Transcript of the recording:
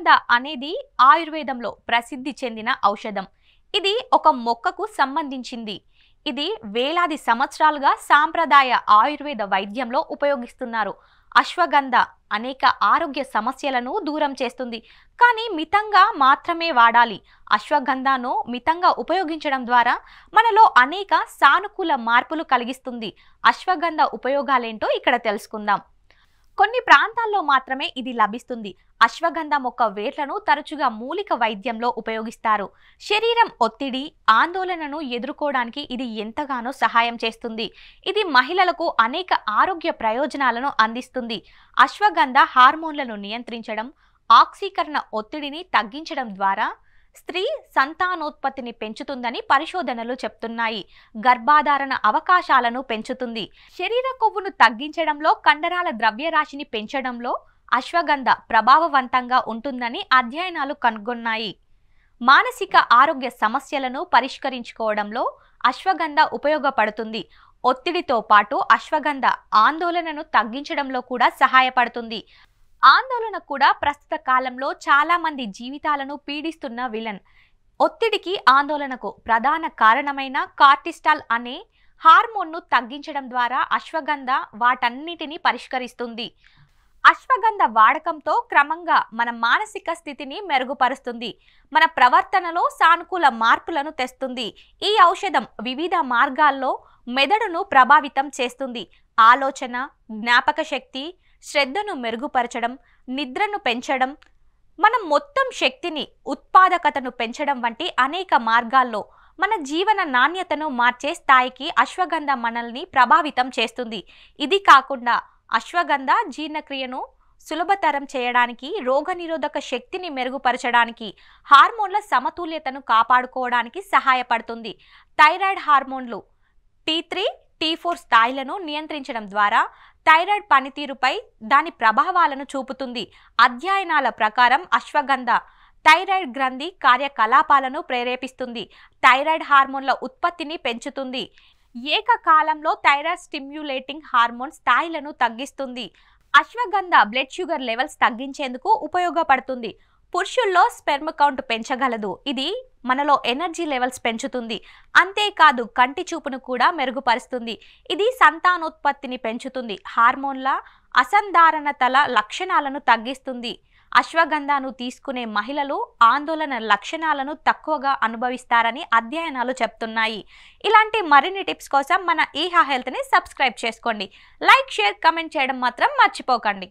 సుగంధ అనేది ఆయుర్వేదంలో ప్రసిద్ధి చెందిన ఔషధం ఇది ఒక మొక్కకు సంబంధించింది ఇది వేలాది సంవత్సరాలుగా సాంప్రదాయ ఆయుర్వేద వైద్యంలో ఉపయోగిస్తున్నారు అశ్వగంధ అనేక ఆరోగ్య సమస్యలను దూరం చేస్తుంది కానీ మితంగా మాత్రమే వాడాలి అశ్వగంధను మితంగా ఉపయోగించడం ద్వారా మనలో అనేక సానుకూల మార్పులు కలిగిస్తుంది అశ్వగంధ ఉపయోగాలేంటో ఇక్కడ తెలుసుకుందాం కొన్ని ప్రాంతాల్లో మాత్రమే ఇది లభిస్తుంది అశ్వగంధ మొక్క వేట్లను తరచుగా మూలిక వైద్యంలో ఉపయోగిస్తారు శరీరం ఒత్తిడి ఆందోళనను ఎదుర్కోవడానికి ఇది ఎంతగానో సహాయం చేస్తుంది ఇది మహిళలకు అనేక ఆరోగ్య ప్రయోజనాలను అందిస్తుంది అశ్వగంధ హార్మోన్లను నియంత్రించడం ఆక్సీకరణ ఒత్తిడిని తగ్గించడం ద్వారా స్త్రీ సంతానోత్పత్తిని పెంచుతుందని పరిశోధనలు చెప్తున్నాయి గర్భాధారణ అవకాశాలను పెంచుతుంది శరీర కొవ్వును తగ్గించడంలో కండరాల ద్రవ్యరాశిని పెంచడంలో అశ్వగంధ ప్రభావవంతంగా ఉంటుందని అధ్యయనాలు కనుగొన్నాయి మానసిక ఆరోగ్య సమస్యలను పరిష్కరించుకోవడంలో అశ్వగంధ ఉపయోగపడుతుంది ఒత్తిడితో పాటు అశ్వగంధ ఆందోళనను తగ్గించడంలో కూడా సహాయపడుతుంది ఆందోళన కూడా ప్రస్తుత కాలంలో చాలా మంది జీవితాలను పీడిస్తున్న విలన్ ఒత్తిడికి ఆందోళనకు ప్రధాన కారణమైన కార్టిస్టాల్ అనే హార్మోన్ను తగ్గించడం ద్వారా అశ్వగంధ వాటన్నిటిని పరిష్కరిస్తుంది అశ్వగంధ వాడకంతో క్రమంగా మన మానసిక స్థితిని మెరుగుపరుస్తుంది మన ప్రవర్తనలో సానుకూల మార్పులను తెస్తుంది ఈ ఔషధం వివిధ మార్గాల్లో మెదడును ప్రభావితం చేస్తుంది ఆలోచన జ్ఞాపక శక్తి శ్రద్ధను మెరుగుపరచడం నిద్రను పెంచడం మనం మొత్తం శక్తిని ఉత్పాదకతను పెంచడం వంటి అనేక మార్గాల్లో మన జీవన నాణ్యతను మార్చే స్థాయికి అశ్వగంధ మనల్ని ప్రభావితం చేస్తుంది ఇది కాకుండా అశ్వగంధ జీర్ణక్రియను సులభతరం చేయడానికి రోగనిరోధక శక్తిని మెరుగుపరచడానికి హార్మోన్ల సమతుల్యతను కాపాడుకోవడానికి సహాయపడుతుంది థైరాయిడ్ హార్మోన్లు టీ త్రీ టీ ఫోర్ స్థాయిలను నియంత్రించడం ద్వారా థైరాయిడ్ పనితీరుపై దాని ప్రభావాలను చూపుతుంది అధ్యయనాల ప్రకారం అశ్వగంధ థైరాయిడ్ గ్రంథి కార్యకలాపాలను ప్రేరేపిస్తుంది థైరాయిడ్ హార్మోన్ల ఉత్పత్తిని పెంచుతుంది ఏకకాలంలో థైరాయిడ్ స్టిమ్యులేటింగ్ హార్మోన్ స్థాయిలను తగ్గిస్తుంది అశ్వగంధ బ్లడ్ షుగర్ లెవెల్స్ తగ్గించేందుకు ఉపయోగపడుతుంది పురుషుల్లో స్పెర్మ్ కౌంట్ పెంచగలదు ఇది మనలో ఎనర్జీ లెవెల్స్ పెంచుతుంది అంతేకాదు కంటి చూపును కూడా మెరుగుపరుస్తుంది ఇది సంతానోత్పత్తిని పెంచుతుంది హార్మోన్ల అసంధారణతల లక్షణాలను తగ్గిస్తుంది అశ్వగంధాను తీసుకునే మహిళలు ఆందోళన లక్షణాలను తక్కువగా అనుభవిస్తారని అధ్యయనాలు చెప్తున్నాయి ఇలాంటి మరిన్ని టిప్స్ కోసం మన ఈహా హెల్త్ని సబ్స్క్రైబ్ చేసుకోండి లైక్ షేర్ కమెంట్ చేయడం మాత్రం మర్చిపోకండి